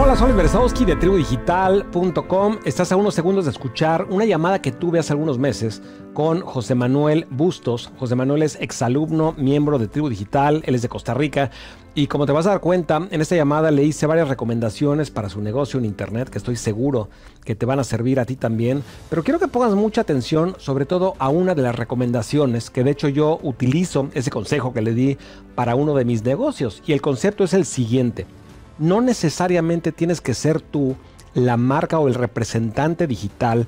Hola, soy Versowski de tribudigital.com. Estás a unos segundos de escuchar una llamada que tuve hace algunos meses con José Manuel Bustos. José Manuel es exalumno, miembro de Tribu Digital, él es de Costa Rica. Y como te vas a dar cuenta, en esta llamada le hice varias recomendaciones para su negocio en Internet que estoy seguro que te van a servir a ti también. Pero quiero que pongas mucha atención sobre todo a una de las recomendaciones que de hecho yo utilizo ese consejo que le di para uno de mis negocios. Y el concepto es el siguiente no necesariamente tienes que ser tú la marca o el representante digital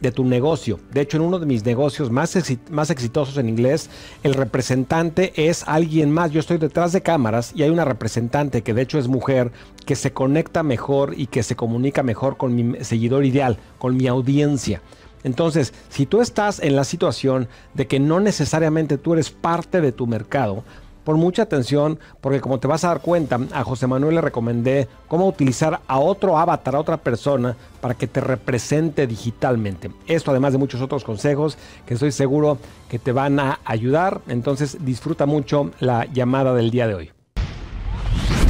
de tu negocio. De hecho, en uno de mis negocios más, más exitosos en inglés, el representante es alguien más. Yo estoy detrás de cámaras y hay una representante que de hecho es mujer, que se conecta mejor y que se comunica mejor con mi seguidor ideal, con mi audiencia. Entonces, si tú estás en la situación de que no necesariamente tú eres parte de tu mercado, por mucha atención porque como te vas a dar cuenta, a José Manuel le recomendé cómo utilizar a otro avatar, a otra persona, para que te represente digitalmente. Esto además de muchos otros consejos que estoy seguro que te van a ayudar. Entonces disfruta mucho la llamada del día de hoy.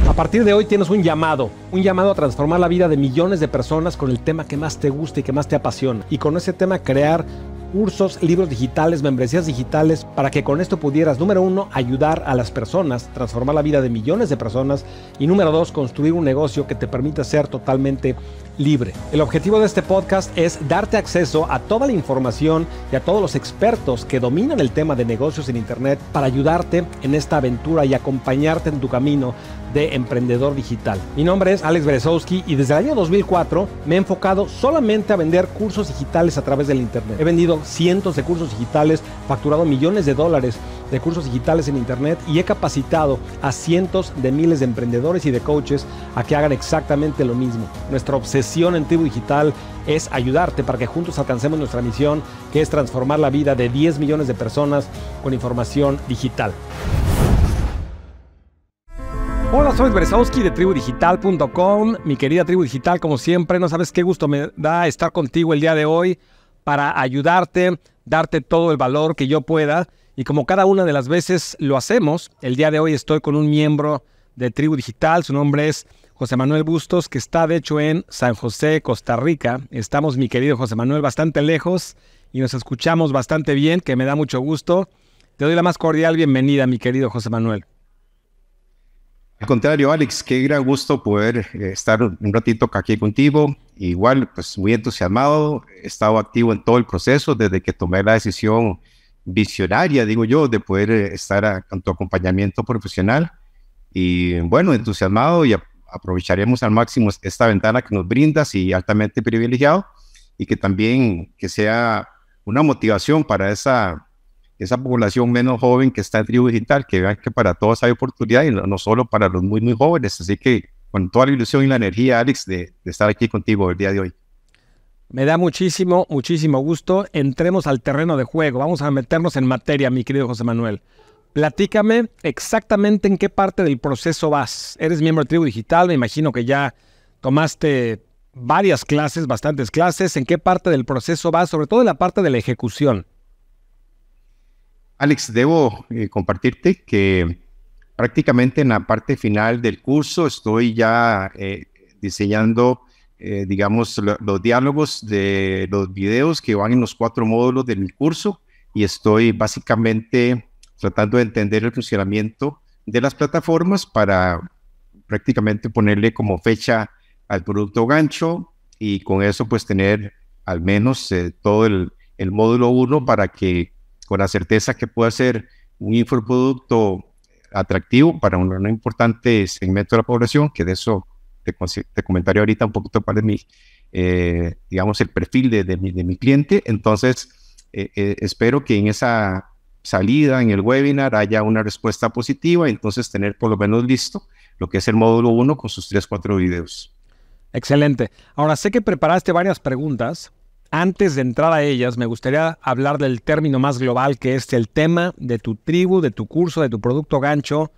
A partir de hoy tienes un llamado, un llamado a transformar la vida de millones de personas con el tema que más te gusta y que más te apasiona. Y con ese tema crear cursos, libros digitales, membresías digitales, para que con esto pudieras, número uno, ayudar a las personas, transformar la vida de millones de personas y número dos, construir un negocio que te permita ser totalmente libre. El objetivo de este podcast es darte acceso a toda la información y a todos los expertos que dominan el tema de negocios en Internet para ayudarte en esta aventura y acompañarte en tu camino de emprendedor digital. Mi nombre es Alex Berezowski y desde el año 2004 me he enfocado solamente a vender cursos digitales a través del Internet. He vendido cientos de cursos digitales, facturado millones de dólares de cursos digitales en Internet y he capacitado a cientos de miles de emprendedores y de coaches a que hagan exactamente lo mismo. Nuestra obsesión en Tribu Digital es ayudarte para que juntos alcancemos nuestra misión, que es transformar la vida de 10 millones de personas con información digital. Hola, soy Berzowski de tribudigital.com. Mi querida Tribu Digital, como siempre, no sabes qué gusto me da estar contigo el día de hoy para ayudarte, darte todo el valor que yo pueda. Y como cada una de las veces lo hacemos, el día de hoy estoy con un miembro de Tribu Digital. Su nombre es José Manuel Bustos, que está de hecho en San José, Costa Rica. Estamos, mi querido José Manuel, bastante lejos y nos escuchamos bastante bien, que me da mucho gusto. Te doy la más cordial bienvenida, mi querido José Manuel. Al contrario, Alex, qué gran gusto poder eh, estar un ratito aquí contigo. Igual, pues muy entusiasmado, he estado activo en todo el proceso desde que tomé la decisión visionaria, digo yo, de poder eh, estar con tu acompañamiento profesional. Y bueno, entusiasmado y, a, aprovecharemos al máximo esta ventana que nos brindas y altamente privilegiado y que también que sea una motivación para esa, esa población menos joven que está en tribu digital, que vean que para todos hay oportunidad y no, solo para los muy, muy jóvenes. Así que con toda la ilusión y la energía, Alex, de, de estar aquí contigo el día de hoy. Me da muchísimo, muchísimo gusto. Entremos al terreno de juego. Vamos a meternos en materia, mi querido José Manuel. Platícame exactamente en qué parte del proceso vas. Eres miembro de Tribu Digital, me imagino que ya tomaste varias clases, bastantes clases. ¿En qué parte del proceso vas? Sobre todo en la parte de la ejecución. Alex, debo eh, compartirte que prácticamente en la parte final del curso estoy ya eh, diseñando, eh, digamos, los diálogos de los videos que van en los cuatro módulos de mi curso y estoy básicamente tratando de entender el funcionamiento de las plataformas para prácticamente ponerle como fecha al producto gancho y con eso pues tener al menos eh, todo el, el módulo 1 para que con la certeza que pueda ser un infoproducto atractivo para un, importante segmento de la población, que de eso te, comentaré ahorita un poquito para mí mi, eh, digamos, el perfil de, de, mi, cliente. Entonces, eh, espero que en esa salida en el webinar haya una respuesta positiva, y entonces tener por lo menos listo lo que es el módulo 1 con sus 3, 4 videos. Excelente. Ahora sé que preparaste varias preguntas. Antes de entrar a ellas, me gustaría hablar del término más global que es el tema de tu tribu, de tu curso, de tu producto gancho.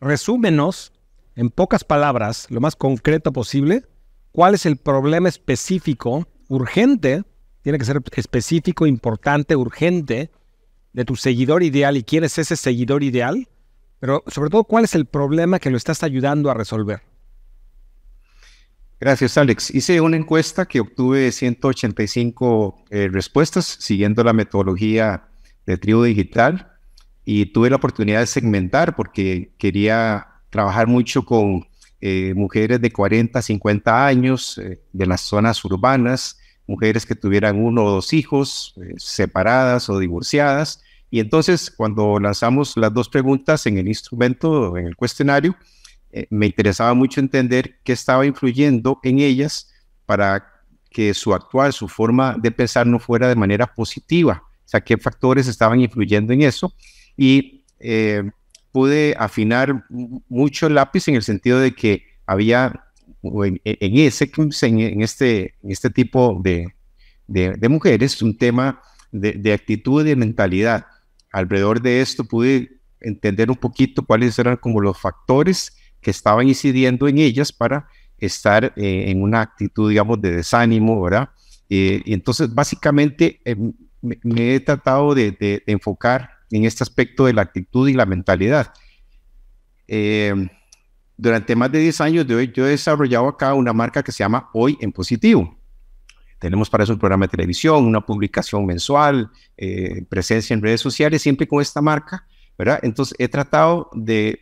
Resúmenos en pocas palabras, lo más concreto posible, cuál es el problema específico, urgente, tiene que ser específico, importante, urgente, de tu seguidor ideal y quién es ese seguidor ideal, pero sobre todo cuál es el problema que lo estás ayudando a resolver. Gracias, Alex. Hice una encuesta que obtuve 185 eh, respuestas siguiendo la metodología de Tribu Digital y tuve la oportunidad de segmentar porque quería trabajar mucho con eh, mujeres de 40, 50 años eh, de las zonas urbanas mujeres que tuvieran uno o dos hijos, eh, separadas o divorciadas. Y entonces, cuando lanzamos las dos preguntas en el instrumento, en el cuestionario, eh, me interesaba mucho entender qué estaba influyendo en ellas para que su actual, su forma de pensar no fuera de manera positiva. O sea, qué factores estaban influyendo en eso. Y eh, pude afinar mucho el lápiz en el sentido de que había en, ese, en, este, este tipo de, de, de mujeres, un tema de, actitud y de mentalidad. Alrededor de esto pude entender un poquito cuáles eran como los factores que estaban incidiendo en ellas para estar eh, en una actitud, digamos, de desánimo, ¿verdad? Eh, y entonces, básicamente, eh, me, he tratado de, de, enfocar en este aspecto de la actitud y la mentalidad. Eh, durante más de 10 años de hoy, yo he desarrollado acá una marca que se llama Hoy en Positivo. Tenemos para eso un programa de televisión, una publicación mensual, eh, presencia en redes sociales, siempre con esta marca, ¿verdad? Entonces he tratado de,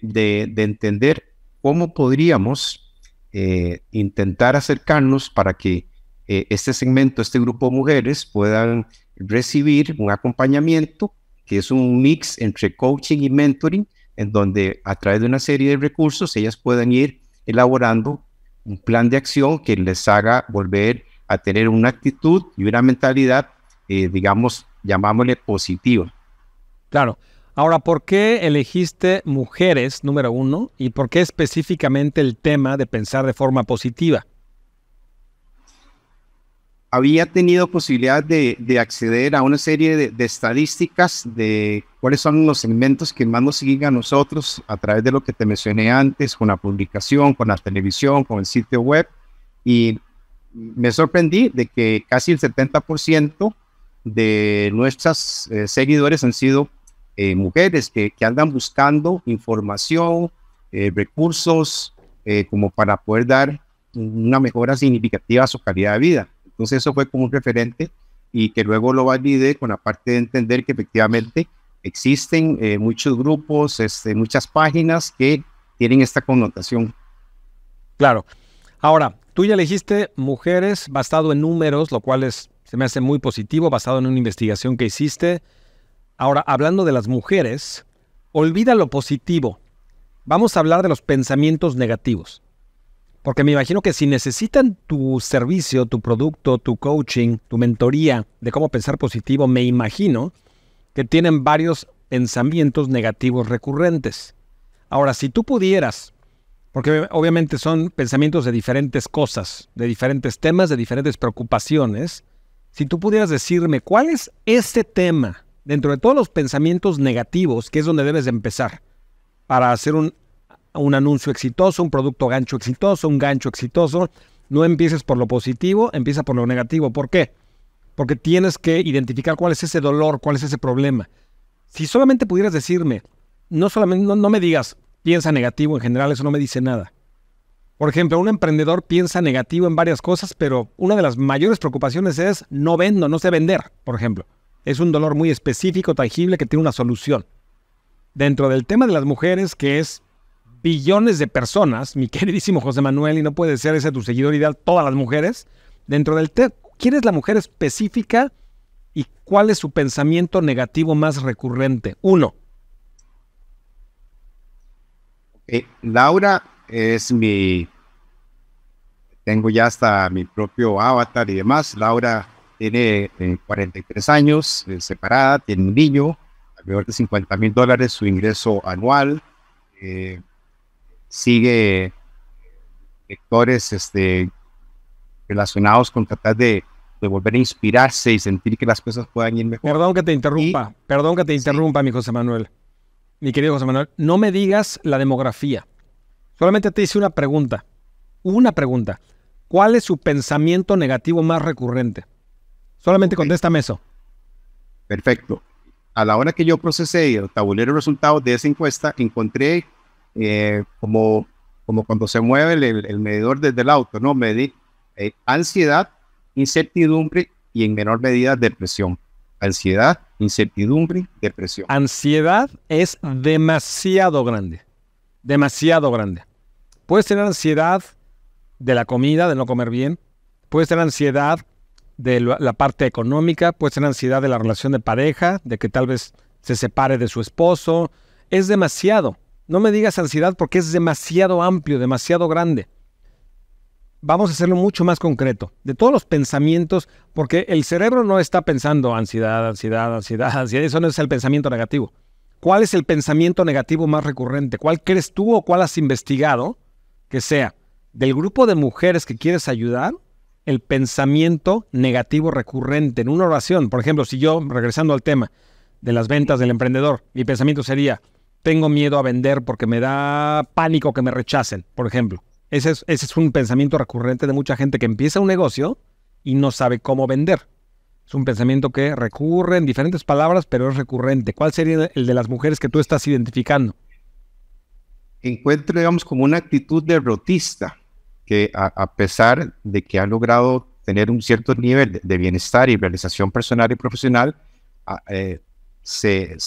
entender cómo podríamos eh, intentar acercarnos para que eh, este segmento, este grupo de mujeres puedan recibir un acompañamiento que es un mix entre coaching y mentoring en donde a través de una serie de recursos ellas puedan ir elaborando un plan de acción que les haga volver a tener una actitud y una mentalidad, eh, digamos, llamámosle positiva. Claro. Ahora, ¿por qué elegiste mujeres, número uno, y por qué específicamente el tema de pensar de forma positiva? había tenido posibilidad de, acceder a una serie de, estadísticas de cuáles son los segmentos que más nos siguen a nosotros a través de lo que te mencioné antes, con la publicación, con la televisión, con el sitio web. Y me sorprendí de que casi el 70% de nuestras eh, seguidores han sido eh, mujeres que, andan buscando información, eh, recursos, como para poder dar una mejora significativa a su calidad de vida. Entonces eso fue como un referente y que luego lo valide con la parte de entender que efectivamente existen eh, muchos grupos, este, muchas páginas que tienen esta connotación. Claro. Ahora, tú ya elegiste mujeres basado en números, lo cual es, se me hace muy positivo, basado en una investigación que hiciste. Ahora, hablando de las mujeres, olvida lo positivo. Vamos a hablar de los pensamientos negativos. Porque me imagino que si necesitan tu servicio, tu producto, tu coaching, tu mentoría de cómo pensar positivo, me imagino que tienen varios pensamientos negativos recurrentes. Ahora, si tú pudieras, porque obviamente son pensamientos de diferentes cosas, de diferentes temas, de diferentes preocupaciones, si tú pudieras decirme cuál es este tema dentro de todos los pensamientos negativos, que es donde debes empezar para hacer un un anuncio exitoso, un producto gancho exitoso, un gancho exitoso. No empieces por lo positivo, empieza por lo negativo. ¿Por qué? Porque tienes que identificar cuál es ese dolor, cuál es ese problema. Si solamente pudieras decirme, no solamente, no, me digas, piensa negativo en general, eso no me dice nada. Por ejemplo, un emprendedor piensa negativo en varias cosas, pero una de las mayores preocupaciones es no vendo, no sé vender, por ejemplo. Es un dolor muy específico, tangible, que tiene una solución. Dentro del tema de las mujeres, que es billones de personas, mi queridísimo José Manuel, y no puede ser ese tu seguidor ideal, todas las mujeres, dentro del TED, ¿quién es la mujer específica y cuál es su pensamiento negativo más recurrente? Uno. Laura es mi... Tengo ya hasta mi propio avatar y demás. Laura tiene 43 eh, años, separada, tiene un niño, alrededor de 50 mil dólares su ingreso anual. Eh, sigue lectores este, relacionados con tratar de, volver a inspirarse y sentir que las cosas puedan ir mejor. Perdón que te interrumpa, perdón que te interrumpa, mi José Manuel. Mi querido José Manuel, no me digas la demografía. Solamente te hice una pregunta. Una pregunta. ¿Cuál es su pensamiento negativo más recurrente? Solamente contéstame eso. Perfecto. A la hora que yo procesé el tabulero de resultados de esa encuesta, encontré eh, como, como cuando se mueve el, medidor desde el auto, ¿no? Medir eh, ansiedad, incertidumbre y en menor medida depresión. Ansiedad, incertidumbre, depresión. Ansiedad es demasiado grande, demasiado grande. Puedes tener ansiedad de la comida, de no comer bien, puedes tener ansiedad de la parte económica, puedes tener ansiedad de la relación de pareja, de que tal vez se separe de su esposo. Es demasiado. No me digas ansiedad porque es demasiado amplio, demasiado grande. Vamos a hacerlo mucho más concreto. De todos los pensamientos, porque el cerebro no está pensando ansiedad, ansiedad, ansiedad, ansiedad. Eso no es el pensamiento negativo. ¿Cuál es el pensamiento negativo más recurrente? ¿Cuál crees tú o cuál has investigado que sea del grupo de mujeres que quieres ayudar? el pensamiento negativo recurrente en una oración. Por ejemplo, si yo, regresando al tema de las ventas del emprendedor, mi pensamiento sería, tengo miedo a vender porque me da pánico que me rechacen, por ejemplo. Ese es, un pensamiento recurrente de mucha gente que empieza un negocio y no sabe cómo vender. Es un pensamiento que recurre en diferentes palabras, pero es recurrente. ¿Cuál sería el de las mujeres que tú estás identificando? Encuentro, digamos, como una actitud derrotista, que a, pesar de que ha logrado tener un cierto nivel de, bienestar y realización personal y profesional, eh, se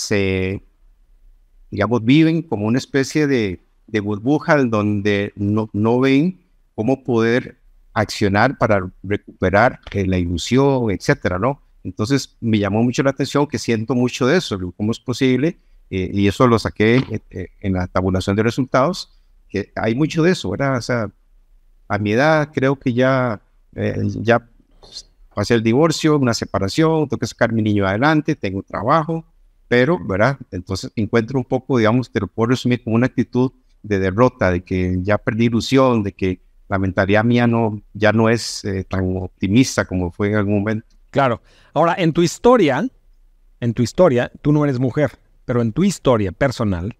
digamos, viven como una especie de, de burbuja donde no, ven cómo poder accionar para recuperar eh, la ilusión, etcétera, ¿no? Entonces me llamó mucho la atención que siento mucho de eso, cómo es posible, eh, y eso lo saqué eh, en la tabulación de resultados, que hay mucho de eso, ¿verdad? O sea, a mi edad creo que ya, ya pasé el divorcio, una separación, tengo que sacar mi niño adelante, tengo trabajo, pero, ¿verdad? Entonces encuentro un poco, digamos, te lo puedo resumir como una actitud de derrota, de que ya perdí ilusión, de que la mentalidad mía no, ya no es eh, tan optimista como fue en algún momento. Claro. Ahora, en tu historia, en tu historia, tú no eres mujer, pero en tu historia personal,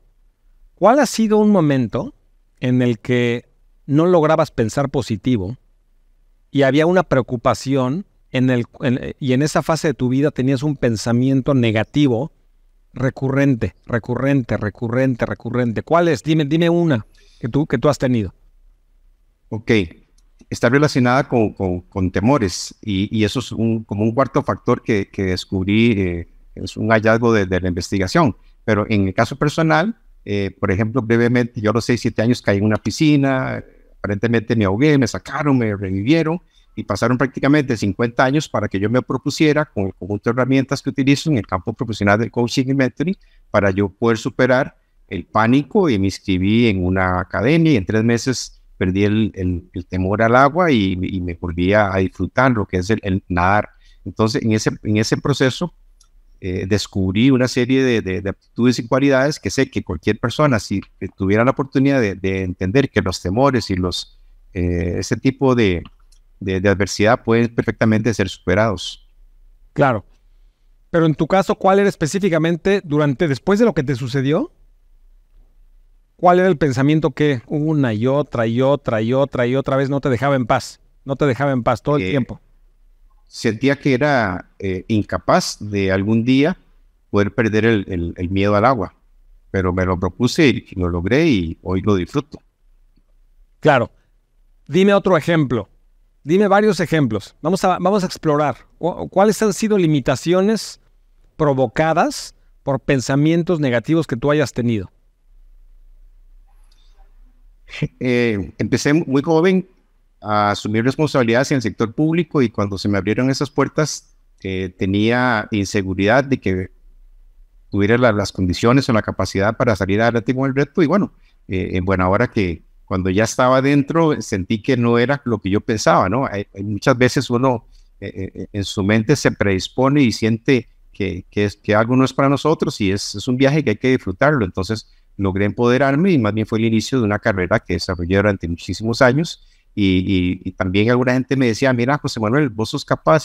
¿cuál ha sido un momento en el que no lograbas pensar positivo y había una preocupación en el, y en esa fase de tu vida tenías un pensamiento negativo recurrente, recurrente, recurrente, recurrente. ¿Cuál es? Dime, dime una que tú, que tú has tenido. Ok, está relacionada con, con, temores y, eso es como un cuarto factor que, que descubrí, eh, es un hallazgo de, la investigación. Pero en el caso personal, eh, por ejemplo, brevemente, yo a los 6, 7 años caí en una piscina, aparentemente me ahogué, me sacaron, me revivieron y pasaron prácticamente 50 años para que yo me propusiera con el conjunto de herramientas que utilizo en el campo profesional del coaching y mentoring para yo poder superar el pánico y me inscribí en una academia y en tres meses perdí el, temor al agua y, me volví a, disfrutar lo que es el, nadar. Entonces, en ese, en ese proceso eh, descubrí una serie de, aptitudes y cualidades que sé que cualquier persona, si tuviera la oportunidad de, entender que los temores y los, eh, ese tipo de, de, adversidad pueden perfectamente ser superados. Claro. Pero en tu caso, ¿cuál era específicamente durante, después de lo que te sucedió? ¿Cuál era el pensamiento que una y otra y otra y otra y otra vez no te dejaba en paz? No te dejaba en paz todo el eh, tiempo. Sentía que era eh, incapaz de algún día poder perder el, el miedo al agua, pero me lo propuse y lo logré y hoy lo disfruto. Claro. Dime otro ejemplo. Dime varios ejemplos. Vamos a, vamos a explorar cuáles han sido limitaciones provocadas por pensamientos negativos que tú hayas tenido. Eh, empecé muy joven a asumir responsabilidades en el sector público y cuando se me abrieron esas puertas eh, tenía inseguridad de que tuviera las condiciones o la capacidad para salir adelante con el reto y bueno, eh, en buena hora que, cuando ya estaba adentro, sentí que no era lo que yo pensaba, ¿no? Hay, muchas veces uno eh, eh, eh, en su mente se predispone y siente que, que, es, que algo no es para nosotros y es, un viaje que hay que disfrutarlo. Entonces logré empoderarme y más bien fue el inicio de una carrera que desarrollé durante muchísimos años. Y, también alguna gente me decía, mira, José Manuel, vos sos capaz,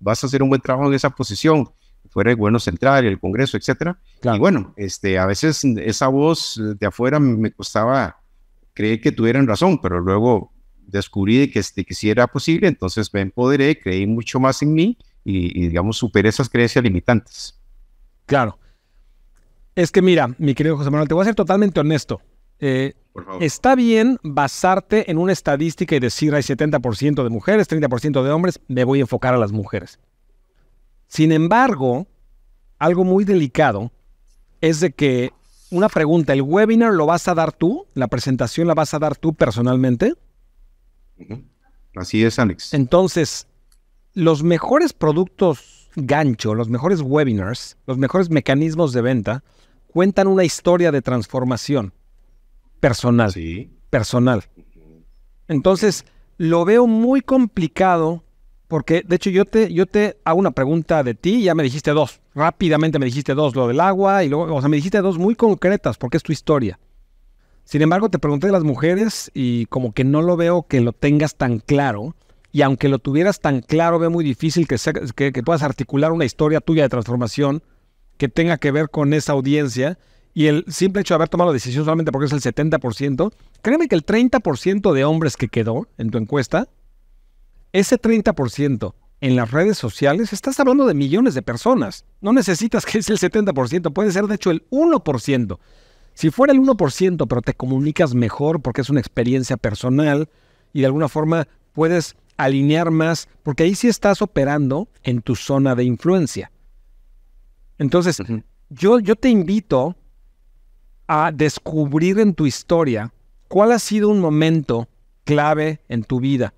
vas a hacer un buen trabajo en esa posición, fuera el gobierno central, el Congreso, etcétera. Y bueno, este, a veces esa voz de afuera me costaba creí que tuvieran razón, pero luego descubrí que, sí era posible, entonces me empoderé, creí mucho más en mí y, digamos, superé esas creencias limitantes. Claro. Es que mira, mi querido José Manuel, te voy a ser totalmente honesto. Eh, está bien basarte en una estadística y decir hay 70% de mujeres, 30% de hombres, me voy a enfocar a las mujeres. Sin embargo, algo muy delicado es de que una pregunta, ¿el webinar lo vas a dar tú? ¿La presentación la vas a dar tú personalmente? Así es, Alex. Entonces, los mejores productos gancho, los mejores webinars, los mejores mecanismos de venta, cuentan una historia de transformación personal. Sí. Personal. Entonces, lo veo muy complicado porque, de hecho, yo te, yo te hago una pregunta de ti y ya me dijiste dos. Rápidamente me dijiste dos, lo del agua y luego, o sea, me dijiste dos muy concretas porque es tu historia. Sin embargo, te pregunté de las mujeres y como que no lo veo que lo tengas tan claro. Y aunque lo tuvieras tan claro, veo muy difícil que, que, que puedas articular una historia tuya de transformación que tenga que ver con esa audiencia. Y el simple hecho de haber tomado la decisión solamente porque es el 70%, créeme que el 30% de hombres que quedó en tu encuesta ese 30% en las redes sociales, estás hablando de millones de personas. No necesitas que es el 70%, puede ser de hecho el 1%. Si fuera el 1%, pero te comunicas mejor porque es una experiencia personal y de alguna forma puedes alinear más, porque ahí sí estás operando en tu zona de influencia. Entonces, yo te invito a descubrir en tu historia cuál ha sido un momento clave en tu vida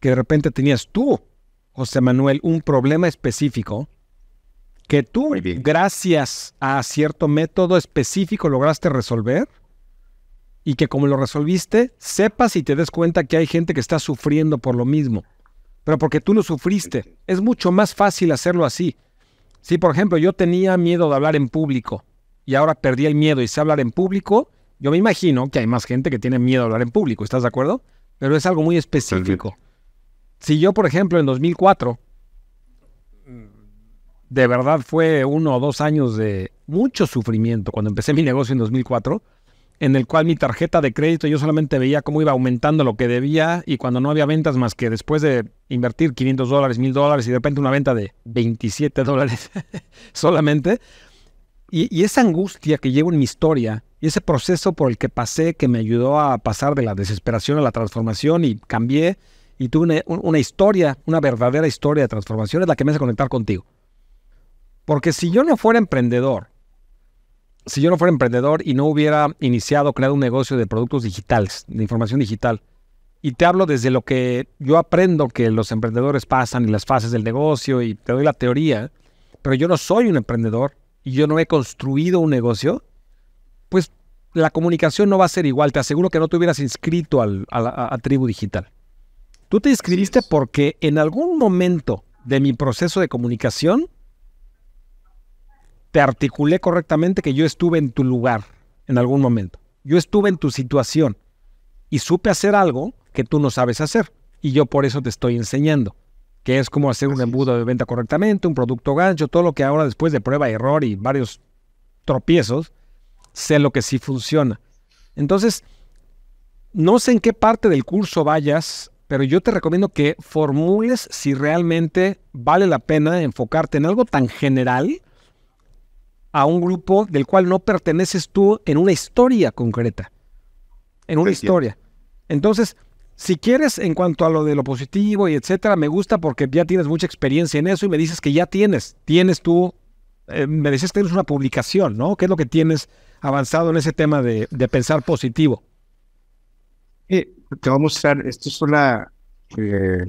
que de repente tenías tú, José Manuel, un problema específico que tú, gracias a cierto método específico, lograste resolver y que como lo resolviste, sepas y te des cuenta que hay gente que está sufriendo por lo mismo, pero porque tú lo sufriste. Es mucho más fácil hacerlo así. Si, por ejemplo, yo tenía miedo de hablar en público y ahora perdí el miedo y sé hablar en público, yo me imagino que hay más gente que tiene miedo a hablar en público, ¿estás de acuerdo? Pero es algo muy específico si yo, por ejemplo, en 2004, de verdad fue uno o dos años de mucho sufrimiento cuando empecé mi negocio en 2004, en el cual mi tarjeta de crédito yo solamente veía cómo iba aumentando lo que debía y cuando no había ventas más que después de invertir 500 dólares, 1000 dólares y de repente una venta de 27 dólares solamente. Y, y, esa angustia que llevo en mi historia y ese proceso por el que pasé que me ayudó a pasar de la desesperación a la transformación y cambié y tuve una, historia, una verdadera historia de transformación, es la que me hace conectar contigo. Porque si yo no fuera emprendedor, si yo no fuera emprendedor y no hubiera iniciado, creado un negocio de productos digitales, de información digital, y te hablo desde lo que yo aprendo que los emprendedores pasan y las fases del negocio y te doy la teoría, pero yo no soy un emprendedor y yo no he construido un negocio, pues la comunicación no va a ser igual. Te aseguro que no te hubieras inscrito a, a Tribu Digital. Tú te inscribiste porque en algún momento de mi proceso de comunicación te articulé correctamente que yo estuve en tu lugar en algún momento. Yo estuve en tu situación y supe hacer algo que tú no sabes hacer. Y yo por eso te estoy enseñando, que es cómo hacer un embudo de venta correctamente, un producto gancho, todo lo que ahora después de prueba error y varios tropiezos, sé lo que sí funciona. Entonces, no sé en qué parte del curso vayas pero yo te recomiendo que formules si realmente vale la pena enfocarte en algo tan general a un grupo del cual no perteneces tú en una historia concreta. En una historia. Entonces, si quieres, en cuanto a lo de lo positivo y etcétera, me gusta porque ya tienes mucha experiencia en eso y me dices que ya tienes, tienes tú, eh, me decías que tienes una publicación, ¿no? ¿Qué es lo que tienes avanzado en ese tema de, pensar positivo? Sí. Eh, te voy a mostrar, esto es una, eh,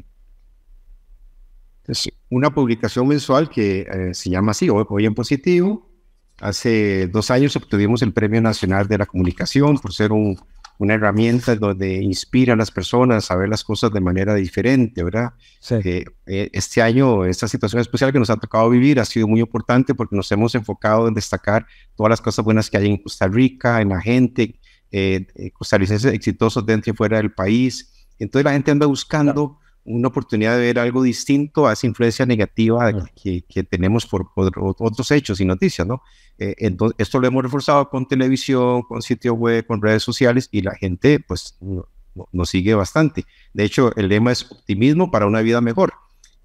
es una publicación mensual que eh, se llama así, Hoy en Positivo. Hace dos años obtuvimos el Premio Nacional de la Comunicación por ser un, una herramienta donde inspira a las personas a ver las cosas de manera diferente, ¿verdad? Sí. Eh, este año, esta situación especial que nos ha tocado vivir ha sido muy importante porque nos hemos enfocado en destacar todas las cosas buenas que hay en Costa Rica, en la gente, eh, eh, costarricenses exitosos dentro y fuera del país. Entonces la gente anda buscando una oportunidad de ver algo distinto a esa influencia negativa que, tenemos por, otros hechos y noticias, ¿no? Eh, entonces, esto lo hemos reforzado con televisión, con sitio web, con redes sociales y la gente, pues, nos sigue bastante. De hecho, el lema es optimismo para una vida mejor.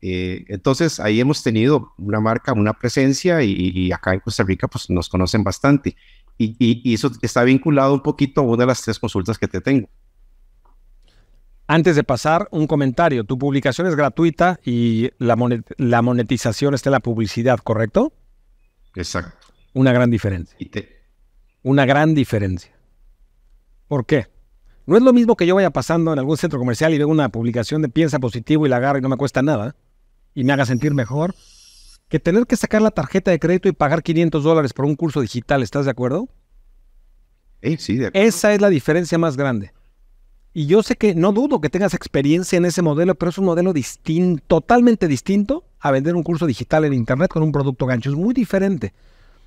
Eh, entonces, ahí hemos tenido una marca, una presencia y, y, acá en Costa Rica, pues, nos conocen bastante. Y, eso está vinculado un poquito a una de las tres consultas que te tengo. Antes de pasar, un comentario. Tu publicación es gratuita y la, monetización está en la publicidad, ¿correcto? Exacto. Una gran diferencia. Una gran diferencia. ¿Por qué? No es lo mismo que yo vaya pasando en algún centro comercial y veo una publicación de piensa positivo y la agarro y no me cuesta nada y me haga sentir mejor que tener que sacar la tarjeta de crédito y pagar 500 dólares por un curso digital. ¿Estás de acuerdo? Esa es la diferencia más grande. Y yo sé que no dudo que tengas experiencia en ese modelo, pero es un modelo distinto, totalmente distinto a vender un curso digital en Internet con un producto gancho. Es muy diferente.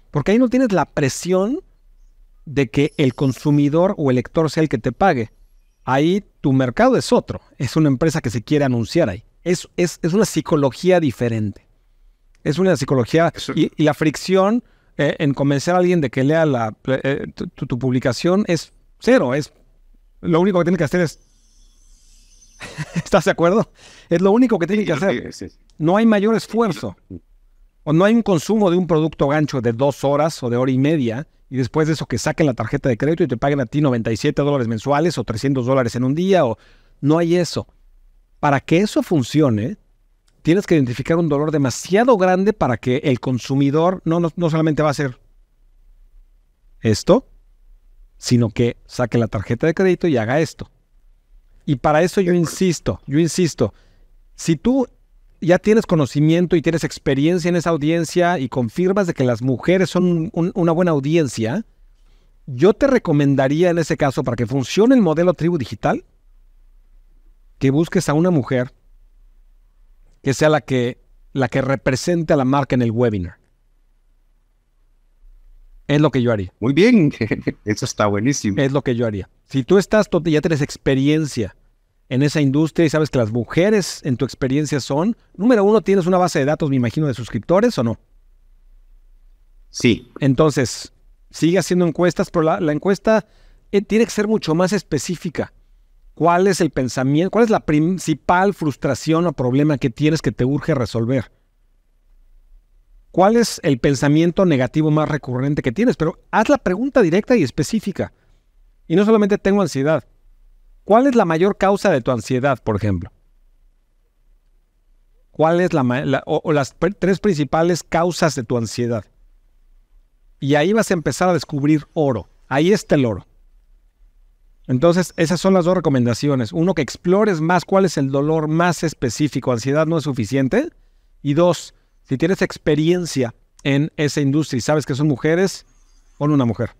Porque ahí no tienes la presión de que el consumidor o el lector sea el que te pague. Ahí tu mercado es otro. Es una empresa que se quiere anunciar ahí. Es, es una psicología diferente. Es una psicología y, la fricción eh, en convencer a alguien de que lea eh, eh, tu, publicación es cero. Es, lo único que tiene que hacer es... ¿Estás de acuerdo? Es lo único que tiene que hacer. No hay mayor esfuerzo. O no hay un consumo de un producto gancho de dos horas o de hora y media y después de eso que saquen la tarjeta de crédito y te paguen a ti 97 dólares mensuales o 300 dólares en un día o no hay eso. Para que eso funcione, tienes que identificar un dolor demasiado grande para que el consumidor no, no, solamente va a hacer esto, sino que saque la tarjeta de crédito y haga esto. Y para eso yo insisto, yo insisto, si tú ya tienes conocimiento y tienes experiencia en esa audiencia y confirmas de que las mujeres son una buena audiencia, yo te recomendaría en ese caso, para que funcione el modelo tribu digital, que busques a una mujer que sea la que, la que represente a la marca en el webinar. Es lo que yo haría. Muy bien, eso está buenísimo. Es lo que yo haría. Si tú estás, ya tienes experiencia en esa industria y sabes que las mujeres en tu experiencia son, número uno, tienes una base de datos, me imagino, de suscriptores o no. Sí. Entonces, sigue haciendo encuestas, pero la, encuesta eh, tiene que ser mucho más específica. ¿Cuál es el pensamiento? ¿Cuál es la principal frustración o problema que tienes que te urge resolver? ¿Cuál es el pensamiento negativo más recurrente que tienes? Pero haz la pregunta directa y específica. Y no solamente tengo ansiedad. ¿Cuál es la mayor causa de tu ansiedad, por ejemplo? ¿Cuál es la, o las tres principales causas de tu ansiedad? Y ahí vas a empezar a descubrir oro. Ahí está el oro. Entonces, esas son las dos recomendaciones. Uno, que explores más cuál es el dolor más específico. Ansiedad no es suficiente. Y dos, si tienes experiencia en esa industria y sabes que son mujeres, pon una mujer.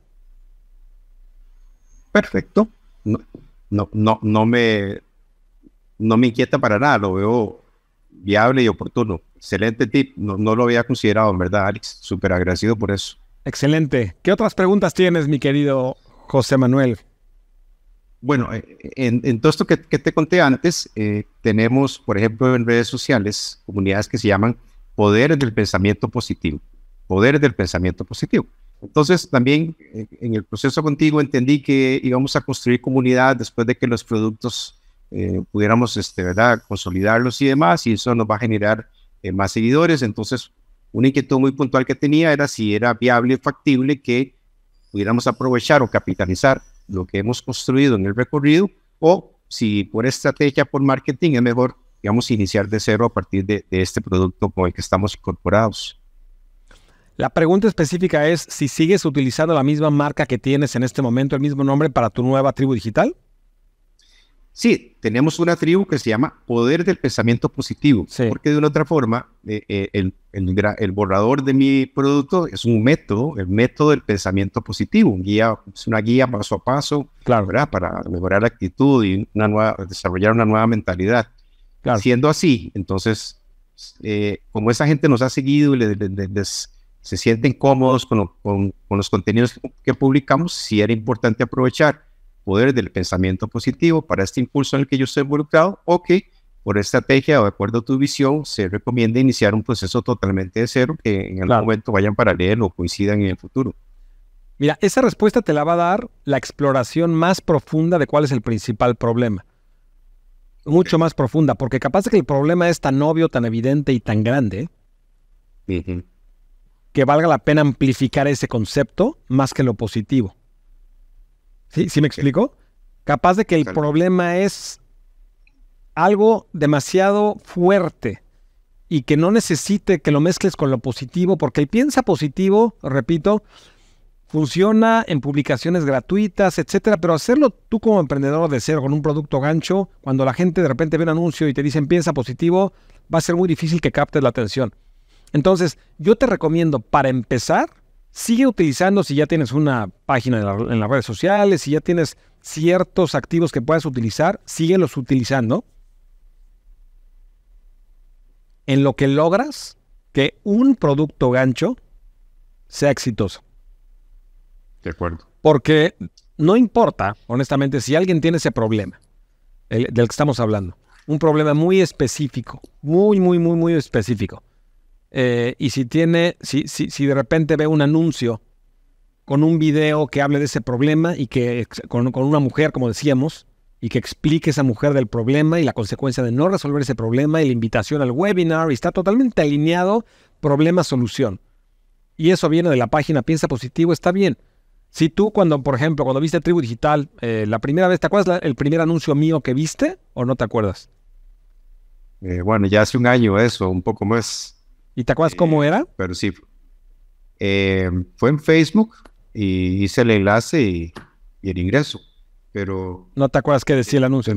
Perfecto. No, no, no, me, no me inquieta para nada. Lo veo viable y oportuno. Excelente tip. No, lo había considerado, en verdad, Alex. Súper agradecido por eso. Excelente. ¿Qué otras preguntas tienes, mi querido José Manuel? bueno, eh, en, todo esto que, te conté antes, eh, tenemos, por ejemplo, en redes sociales, comunidades que se llaman poderes del pensamiento positivo, poderes del pensamiento positivo. Entonces, también eh, en el proceso contigo entendí que íbamos a construir comunidad después de que los productos pudiéramos, este, ¿verdad?, consolidarlos y demás, y eso nos va a generar más seguidores. Entonces, una inquietud muy puntual que tenía era si era viable y factible que pudiéramos aprovechar o capitalizar lo que hemos construido en el recorrido o si por estrategia, por marketing, es mejor, digamos, iniciar de cero a partir de, de este producto con el que estamos incorporados. La pregunta específica es si sigues utilizando la misma marca que tienes en este momento, el mismo nombre para tu nueva tribu digital. Sí, tenemos una tribu que se llama Poder del Pensamiento Positivo, porque de una otra forma, eh, eh, el, borrador de mi producto es un método, el método del pensamiento positivo, un guía, es una guía paso a paso para mejorar la actitud y una nueva, desarrollar una nueva mentalidad. Claro. Siendo así, entonces, eh, como esa gente nos ha seguido y se sienten cómodos con, con los contenidos que publicamos, sí era importante aprovechar poder del pensamiento positivo para este impulso en el que yo estoy involucrado o que por estrategia o de acuerdo a tu visión se recomienda iniciar un proceso totalmente de cero que en algún momento vayan leer o coincidan en el futuro. Mira, esa respuesta te la va a dar la exploración más profunda de cuál es el principal problema. Mucho más profunda, porque capaz de que el problema es tan obvio, tan evidente y tan grande que valga la pena amplificar ese concepto más que lo positivo. ¿Sí, ¿Sí me explico? Capaz de que el problema es algo demasiado fuerte y que no necesite que lo mezcles con lo positivo, porque el piensa positivo, repito, funciona en publicaciones gratuitas, etcétera, pero hacerlo tú como emprendedor de cero con un producto gancho, cuando la gente de repente ve un anuncio y te dicen piensa positivo, va a ser muy difícil que captes la atención. Entonces, yo te recomiendo para empezar sigue utilizando si ya tienes una página en, las redes sociales, si ya tienes ciertos activos que puedas utilizar, síguelos utilizando. En lo que logras que un producto gancho sea exitoso. De acuerdo. Porque no importa, honestamente, si alguien tiene ese problema del que estamos hablando, un problema muy específico, muy, muy, muy, muy específico eh, y si tiene, si, si, si de repente ve un anuncio con un video que hable de ese problema y que con, una mujer, como decíamos, y que explique a esa mujer del problema y la consecuencia de no resolver ese problema y la invitación al webinar y está totalmente alineado problema-solución. Y eso viene de la página Piensa Positivo, está bien. Si tú cuando, por ejemplo, cuando viste Tribu Digital, eh, la primera vez, ¿te acuerdas el primer anuncio mío que viste o no te acuerdas? Eh, bueno, ya hace un año eso, un poco más. ¿Y te acuerdas cómo eh, era? Pero sí. Eh, fue en Facebook y hice el enlace y, el ingreso. Pero. ¿No te acuerdas qué decía el anuncio?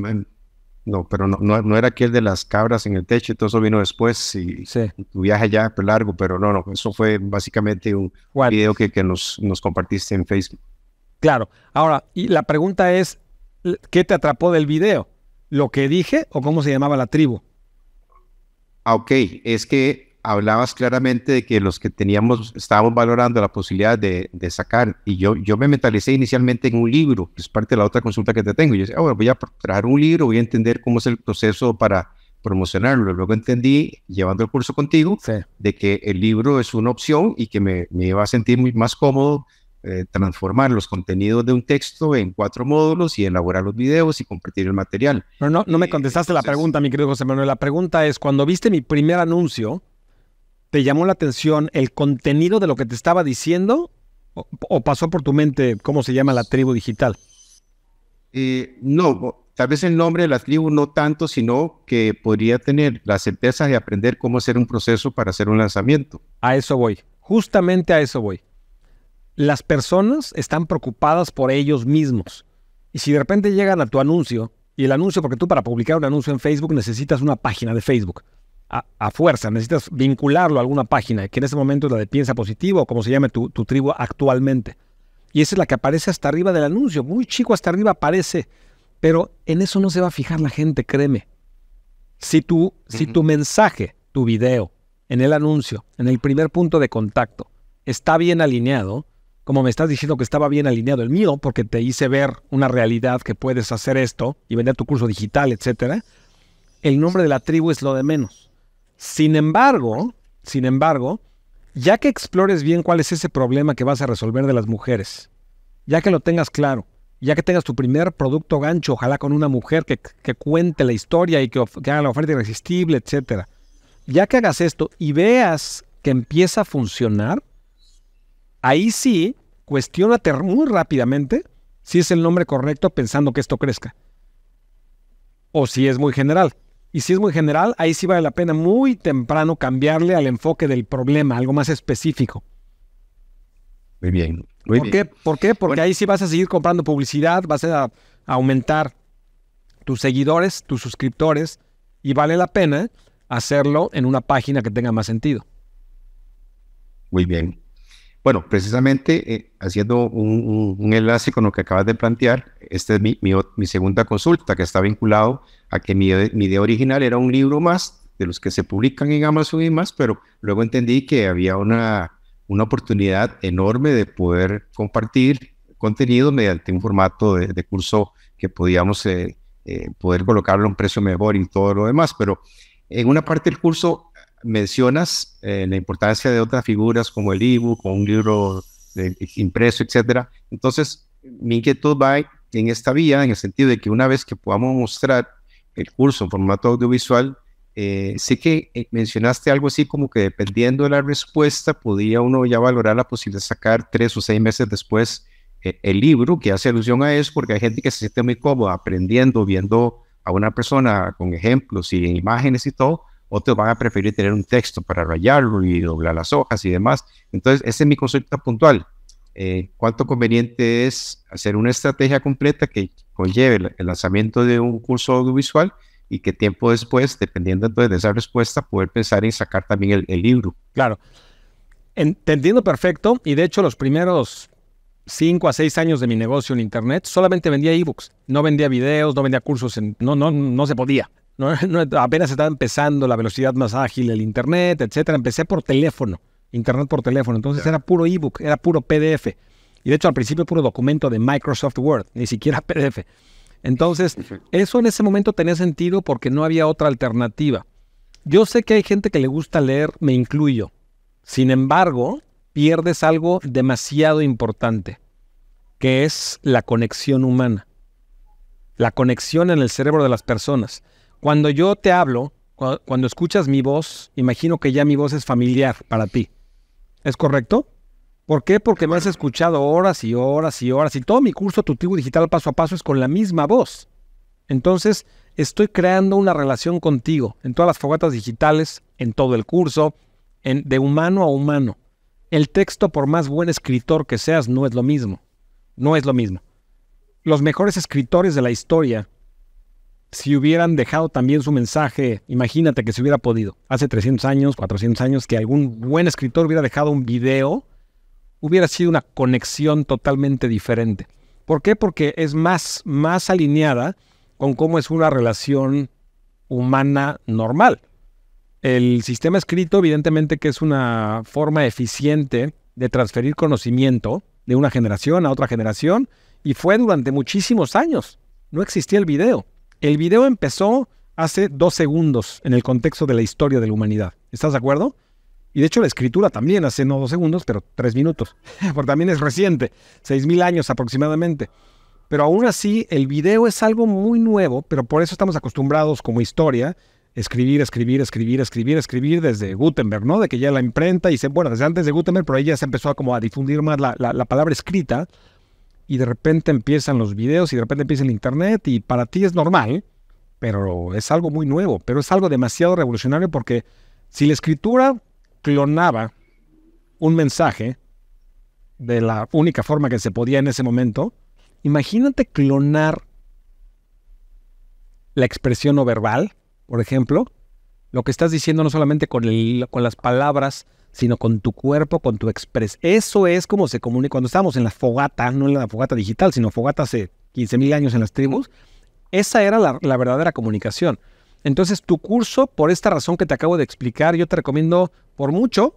No, pero no, no, era aquel de las cabras en el techo, todo eso vino después y tu viaje ya fue pues, largo, pero no, no, eso fue básicamente un video que, nos, compartiste en Facebook. Claro, ahora, y la pregunta es, ¿qué te atrapó del video? ¿Lo que dije o cómo se llamaba la tribu? Ah, ok, es que hablabas claramente de que los que teníamos, estábamos valorando la posibilidad de, sacar, y yo, yo me mentalicé inicialmente en un libro, que es parte de la otra consulta que te tengo. Yo decía, ah, bueno, voy a traer un libro, voy a entender cómo es el proceso para promocionarlo. Luego entendí, llevando el curso contigo, de que el libro es una opción y que me, me iba a sentir muy más cómodo eh, transformar los contenidos de un texto en cuatro módulos y elaborar los videos y compartir el material. Pero no, no me eh, contestaste la pregunta, mi querido José Manuel. La pregunta es, cuando viste mi primer anuncio, ¿Te llamó la atención el contenido de lo que te estaba diciendo? ¿O, pasó por tu mente cómo se llama la tribu digital? Eh, no, tal vez el nombre de la tribu no tanto, sino que podría tener la certeza de aprender cómo hacer un proceso para hacer un lanzamiento. A eso voy, justamente a eso voy. Las personas están preocupadas por ellos mismos. Y si de repente llegan a tu anuncio, y el anuncio, porque tú para publicar un anuncio en Facebook necesitas una página de Facebook a, fuerza, necesitas vincularlo a alguna página, que en ese momento es la de Piensa Positivo, o como se llame tu, tu tribu actualmente. Y esa es la que aparece hasta arriba del anuncio, muy chico hasta arriba aparece, pero en eso no se va a fijar la gente, créeme. Si tu, si tu mensaje, tu video, en el anuncio, en el primer punto de contacto, está bien alineado, como me estás diciendo que estaba bien alineado el mío, porque te hice ver una realidad que puedes hacer esto y vender tu curso digital, etcétera, el nombre de la tribu es lo de menos. Sin embargo, sin embargo, ya que explores bien cuál es ese problema que vas a resolver de las mujeres, ya que lo tengas claro, ya que tengas tu primer producto gancho, ojalá con una mujer que, cuente la historia y que, haga la oferta irresistible, etcétera, Ya que hagas esto y veas que empieza a funcionar, ahí sí, cuestiónate muy rápidamente si es el nombre correcto pensando que esto crezca. O si es muy general y si es muy general, ahí sí vale la pena muy temprano cambiarle al enfoque del problema, algo más específico. Muy bien. ¿Por, Qué? ¿Por qué? Porque ahí sí vas a seguir comprando publicidad, vas a aumentar tus seguidores, tus suscriptores, y vale la pena hacerlo en una página que tenga más sentido. Muy bien. Bueno, precisamente eh, haciendo un, enlace con lo que acabas de plantear, esta es mi, segunda consulta que está vinculado a que mi, idea original era un libro más de los que se publican en Amazon y más, pero luego entendí que había una, una oportunidad enorme de poder compartir contenido mediante un formato de, curso que podíamos eh, eh, poder colocarlo a un precio mejor y todo lo demás, pero en una parte del curso mencionas eh, la importancia de otras figuras como el ebook o un libro eh, impreso, etcétera. Entonces, mi inquietud va en esta vía, en el sentido de que una vez que podamos mostrar el curso en formato audiovisual, eh, sé que mencionaste algo así como que dependiendo de la respuesta, podía uno ya valorar la posibilidad de sacar tres o seis meses después el libro, que hace alusión a eso, porque hay gente que se siente muy cómoda aprendiendo, viendo a una persona con ejemplos y imágenes y todo, otros van a preferir tener un texto para rayarlo y doblar las hojas y demás. Entonces, ese es mi consulta puntual. Eh, ¿Cuánto conveniente es hacer una estrategia completa que conlleve el lanzamiento de un curso audiovisual y que tiempo después, dependiendo de esa respuesta, poder pensar en sacar también el, libro? Claro. entendiendo perfecto y de hecho los primeros cinco a seis años de mi negocio en internet solamente vendía ebooks, no vendía videos, no vendía cursos, no, no, no se podía. apenas estaba empezando la velocidad más ágil, el Internet, etcétera. Empecé por teléfono, Internet por teléfono. Entonces era puro ebook, era puro PDF. Y de hecho al principio puro documento de Microsoft Word, ni siquiera PDF. Entonces, eso en ese momento tenía sentido porque no había otra alternativa. Yo sé que hay gente que le gusta leer, me incluyo. Sin embargo, pierdes algo demasiado importante, que es la conexión humana. La conexión en el cerebro de las personas. Cuando yo te hablo, cuando, escuchas mi voz, imagino que ya mi voz es familiar para ti. ¿Es correcto? ¿Por qué? Porque me has escuchado horas y horas y horas y todo mi curso Tutivo digital paso a paso es con la misma voz. Entonces, estoy creando una relación contigo en todas las fogatas digitales, en todo el curso, en, de humano a humano. El texto, por más buen escritor que seas, no es lo mismo. No es lo mismo. Los mejores escritores de la historia si hubieran dejado también su mensaje, imagínate que se hubiera podido, hace 300 años, 400 años, que algún buen escritor hubiera dejado un video, hubiera sido una conexión totalmente diferente. ¿Por qué? Porque es más, más alineada con cómo es una relación humana normal. El sistema escrito, evidentemente, que es una forma eficiente de transferir conocimiento de una generación a otra generación, y fue durante muchísimos años. No existía el video. El video empezó hace dos segundos en el contexto de la historia de la humanidad. ¿Estás de acuerdo? Y de hecho la escritura también hace no dos segundos, pero tres minutos, porque también es reciente, seis mil años aproximadamente. Pero aún así, el video es algo muy nuevo, pero por eso estamos acostumbrados como historia escribir, escribir, escribir, escribir, escribir desde Gutenberg, ¿no? De que ya la imprenta y se, bueno, desde antes de Gutenberg, pero ahí ya se empezó a como a difundir más la palabra escrita y de repente empiezan los videos y de repente empieza el Internet y para ti es normal, pero es algo muy nuevo, pero es algo demasiado revolucionario porque si la escritura clonaba un mensaje de la única forma que se podía en ese momento, imagínate clonar la expresión no verbal, por ejemplo, lo que estás diciendo no solamente con, con las palabras, sino con tu cuerpo, con tu express. Eso es como se comunica cuando estábamos en la fogata, no en la fogata digital, sino fogata hace 15.000 años en las tribus. Esa era la, verdadera comunicación. Entonces, tu curso, por esta razón que te acabo de explicar, yo te recomiendo por mucho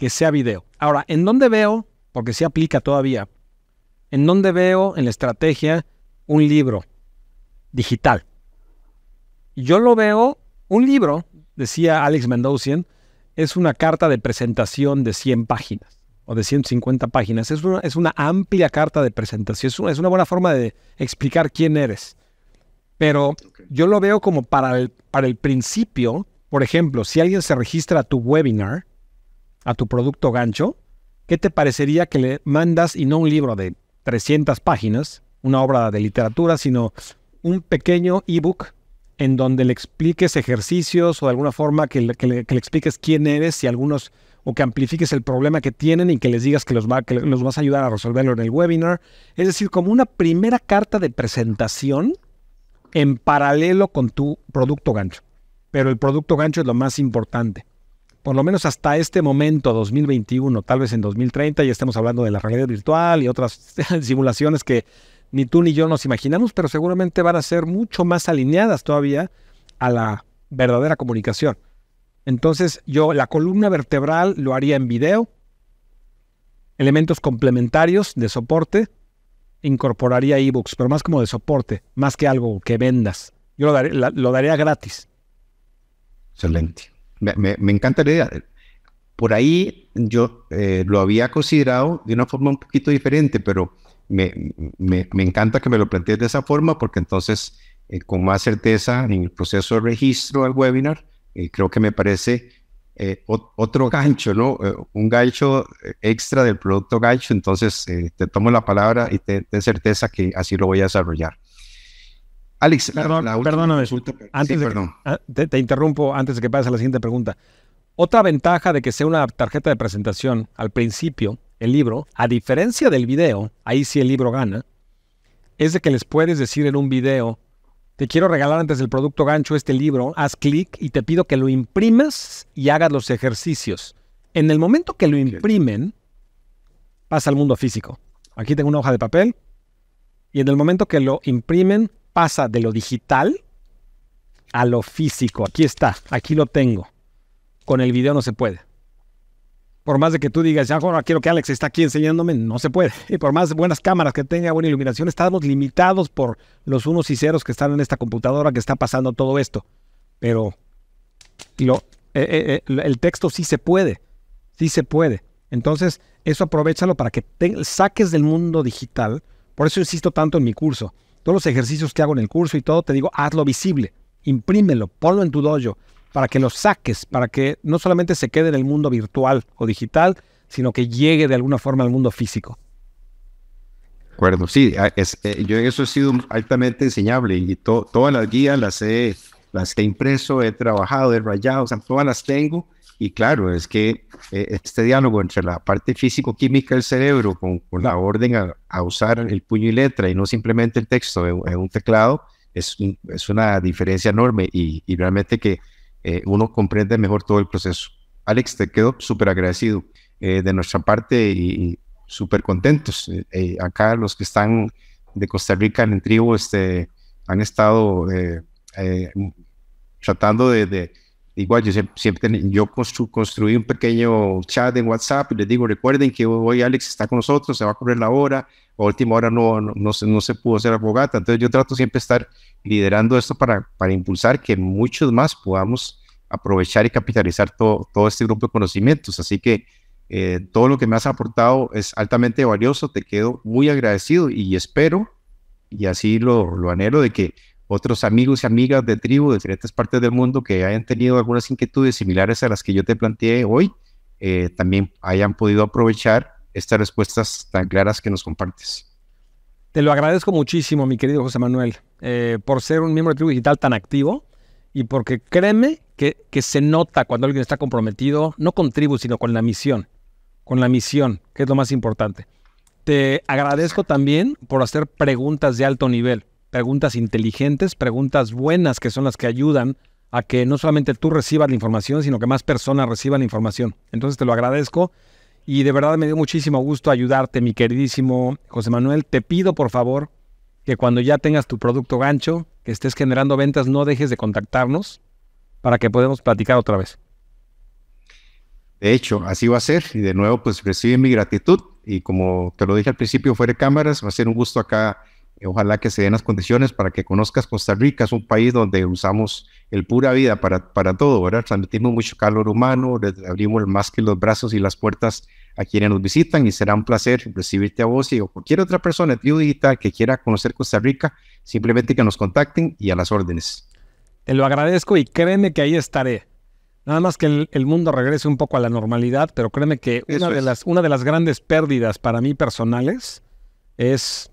que sea video. Ahora, ¿en dónde veo? Porque se aplica todavía. ¿En dónde veo en la estrategia un libro digital? Yo lo veo, un libro, decía Alex Mendozian, es una carta de presentación de 100 páginas o de 150 páginas. Es una, es una amplia carta de presentación. Es una, buena forma de explicar quién eres. Pero yo lo veo como para el, para el principio. Por ejemplo, si alguien se registra a tu webinar, a tu producto gancho, ¿qué te parecería que le mandas y no un libro de 300 páginas, una obra de literatura, sino un pequeño ebook en donde le expliques ejercicios o de alguna forma que le, expliques quién eres y algunos o que amplifiques el problema que tienen y que les digas que los, que los vas a ayudar a resolverlo en el webinar. Es decir, como una primera carta de presentación en paralelo con tu producto gancho. Pero el producto gancho es lo más importante. Por lo menos hasta este momento, 2021, tal vez en 2030, ya estemos hablando de la realidad virtual y otras simulaciones que ni tú ni yo nos imaginamos, pero seguramente van a ser mucho más alineadas todavía a la verdadera comunicación. Entonces yo la columna vertebral lo haría en video, elementos complementarios de soporte, incorporaría ebooks, pero más como de soporte, más que algo que vendas. Yo lo, daré, lo daría gratis. Excelente. Me, encanta la idea. Por ahí yo eh, lo había considerado de una forma un poquito diferente, pero me, encanta que me lo plantees de esa forma porque entonces eh, con más certeza en el proceso de registro al webinar, eh, creo que me parece eh, otro gancho, ¿no? un gancho extra del producto gancho, entonces te tomo la palabra y te de certeza que así lo voy a desarrollar. Alex, Perdón, la, antes perdón. Ah, te, te interrumpo antes de que pases a la siguiente pregunta. Otra ventaja de que sea una tarjeta de presentación al principio el libro, a diferencia del video, ahí sí el libro gana, es de que les puedes decir en un video, te quiero regalar antes del producto gancho este libro, haz clic y te pido que lo imprimas y hagas los ejercicios. En el momento que lo imprimen, pasa al mundo físico. Aquí tengo una hoja de papel y en el momento que lo imprimen, pasa de lo digital a lo físico. Aquí está, aquí lo tengo. Con el video no se puede. Por más de que tú digas, ahora quiero que Alex está aquí enseñándome, no se puede. Y por más buenas cámaras que tenga, buena iluminación, estamos limitados por los unos y ceros que están en esta computadora que está pasando todo esto. Pero lo, eh, eh, eh, el texto sí se puede, sí se puede. Entonces, eso aprovechalo para que saques del mundo digital. Por eso insisto tanto en mi curso. Todos los ejercicios que hago en el curso y todo, te digo, hazlo visible, imprímelo, ponlo en tu dojo, para que lo saques, para que no solamente se quede en el mundo virtual o digital, sino que llegue de alguna forma al mundo físico. De acuerdo, sí, eh, yo eso he sido altamente enseñable y todas las guías las he, las he impreso, he trabajado, he rayado, o sea, todas las tengo. Y claro, es que eh, este diálogo entre la parte físico-química del cerebro con, la orden a, usar el puño y letra y no simplemente el texto en, un teclado es, es, una diferencia enorme y realmente que eh, uno comprende mejor todo el proceso. Alex, te quedo súper agradecido eh, de nuestra parte y súper contentos. Eh, acá los que están de Costa Rica en el tribu este, han estado tratando de Igual yo siempre, yo construí un pequeño chat en WhatsApp y les digo, recuerden que hoy Alex está con nosotros, se va a correr la hora, a última hora no, no, se, no se pudo hacer abogada Entonces yo trato siempre de estar liderando esto para, para impulsar que muchos más podamos aprovechar y capitalizar todo, todo este grupo de conocimientos. Así que eh, todo lo que me has aportado es altamente valioso, te quedo muy agradecido y espero, y así lo, lo anhelo, de que otros amigos y amigas de tribu de diferentes partes del mundo que hayan tenido algunas inquietudes similares a las que yo te planteé hoy, eh, también hayan podido aprovechar estas respuestas tan claras que nos compartes. Te lo agradezco muchísimo, mi querido José Manuel, eh, por ser un miembro de Tribu Digital tan activo y porque créeme que, que se nota cuando alguien está comprometido, no con Tribu, sino con la misión, con la misión, que es lo más importante. Te agradezco también por hacer preguntas de alto nivel preguntas inteligentes, preguntas buenas que son las que ayudan a que no solamente tú recibas la información, sino que más personas reciban la información. Entonces te lo agradezco y de verdad me dio muchísimo gusto ayudarte, mi queridísimo José Manuel. Te pido por favor que cuando ya tengas tu producto gancho, que estés generando ventas, no dejes de contactarnos para que podamos platicar otra vez. De hecho, así va a ser. Y de nuevo, pues recibe mi gratitud. Y como te lo dije al principio, fuera de cámaras, va a ser un gusto acá ojalá que se den las condiciones para que conozcas Costa Rica. Es un país donde usamos el pura vida para, para todo, ¿verdad? Transmitimos mucho calor humano, abrimos más que los brazos y las puertas a quienes nos visitan y será un placer recibirte a vos y a cualquier otra persona que quiera conocer Costa Rica, simplemente que nos contacten y a las órdenes. Te lo agradezco y créeme que ahí estaré. Nada más que el, mundo regrese un poco a la normalidad, pero créeme que una de, las, una de las grandes pérdidas para mí personales es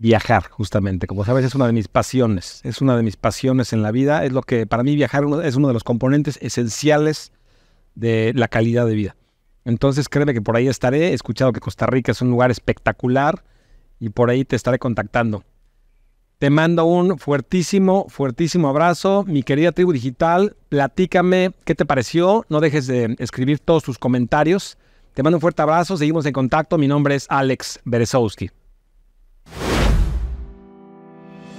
viajar, justamente. Como sabes, es una de mis pasiones. Es una de mis pasiones en la vida. Es lo que para mí viajar es uno de los componentes esenciales de la calidad de vida. Entonces créeme que por ahí estaré. He escuchado que Costa Rica es un lugar espectacular y por ahí te estaré contactando. Te mando un fuertísimo, fuertísimo abrazo. Mi querida tribu digital, platícame qué te pareció. No dejes de escribir todos tus comentarios. Te mando un fuerte abrazo. Seguimos en contacto. Mi nombre es Alex Berezowski.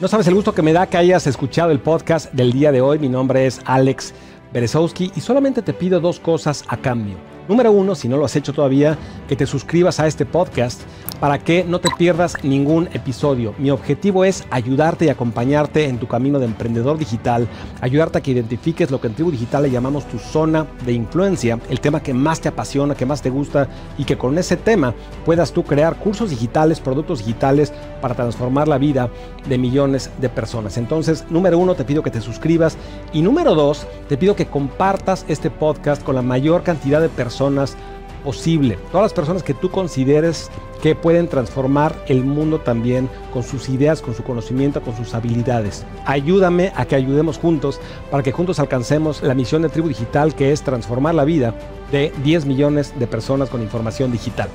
No sabes el gusto que me da que hayas escuchado el podcast del día de hoy. Mi nombre es Alex Berezowski y solamente te pido dos cosas a cambio. Número uno, si no lo has hecho todavía, que te suscribas a este podcast para que no te pierdas ningún episodio. Mi objetivo es ayudarte y acompañarte en tu camino de emprendedor digital, ayudarte a que identifiques lo que en Tribu Digital le llamamos tu zona de influencia, el tema que más te apasiona, que más te gusta y que con ese tema puedas tú crear cursos digitales, productos digitales para transformar la vida de millones de personas. Entonces, número uno, te pido que te suscribas y número dos, te pido que compartas este podcast con la mayor cantidad de personas personas posible. Todas las personas que tú consideres que pueden transformar el mundo también con sus ideas, con su conocimiento, con sus habilidades. Ayúdame a que ayudemos juntos para que juntos alcancemos la misión de Tribu Digital que es transformar la vida de 10 millones de personas con información digital.